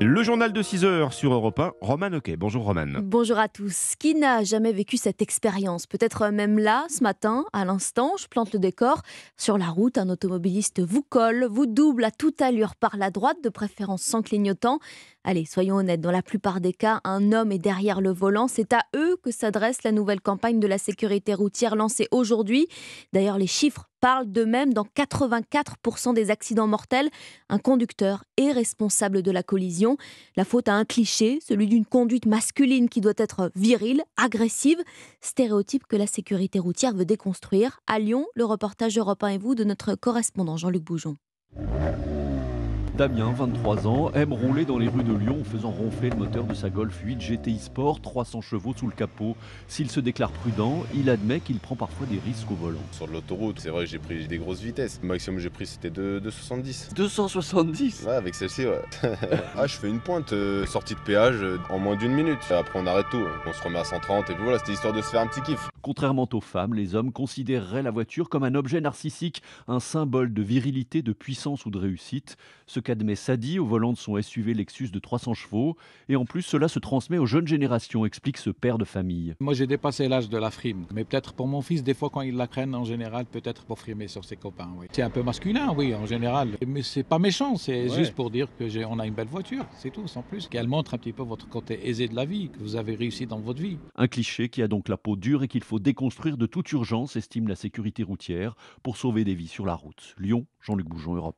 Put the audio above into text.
Le journal de 6 heures sur Europe 1, Roman Ok. Bonjour Roman. Bonjour à tous. Qui n'a jamais vécu cette expérience Peut-être même là, ce matin, à l'instant, je plante le décor. Sur la route, un automobiliste vous colle, vous double à toute allure par la droite, de préférence sans clignotant. Allez, soyons honnêtes, dans la plupart des cas, un homme est derrière le volant. C'est à eux que s'adresse la nouvelle campagne de la sécurité routière lancée aujourd'hui. D'ailleurs, les chiffres parle de même dans 84% des accidents mortels. Un conducteur est responsable de la collision. La faute à un cliché, celui d'une conduite masculine qui doit être virile, agressive, stéréotype que la sécurité routière veut déconstruire. À Lyon, le reportage Europe 1 et vous de notre correspondant Jean-Luc Boujon. Damien, 23 ans, aime rouler dans les rues de Lyon en faisant ronfler le moteur de sa Golf 8 GTI Sport, 300 chevaux sous le capot. S'il se déclare prudent, il admet qu'il prend parfois des risques au volant. Sur l'autoroute, c'est vrai que j'ai pris des grosses vitesses. Le maximum que j'ai pris, c'était de 270. 270 Ouais, avec celle-ci, ouais. ah, je fais une pointe, euh, sortie de péage euh, en moins d'une minute. Après, on arrête tout. On se remet à 130 et puis voilà, c'était histoire de se faire un petit kiff. Contrairement aux femmes, les hommes considéreraient la voiture comme un objet narcissique, un symbole de virilité, de puissance ou de réussite. Ce Admet Sadi au volant de son SUV Lexus de 300 chevaux. Et en plus, cela se transmet aux jeunes générations, explique ce père de famille. Moi, j'ai dépassé l'âge de la frime. Mais peut-être pour mon fils, des fois, quand il la craigne, en général, peut-être pour frimer sur ses copains. C'est un peu masculin, oui, en général. Mais c'est pas méchant, c'est juste pour dire que qu'on a une belle voiture, c'est tout, sans plus. Qu'elle montre un petit peu votre côté aisé de la vie, que vous avez réussi dans votre vie. Un cliché qui a donc la peau dure et qu'il faut déconstruire de toute urgence, estime la sécurité routière, pour sauver des vies sur la route. Lyon, Jean-Luc Boujon, Europe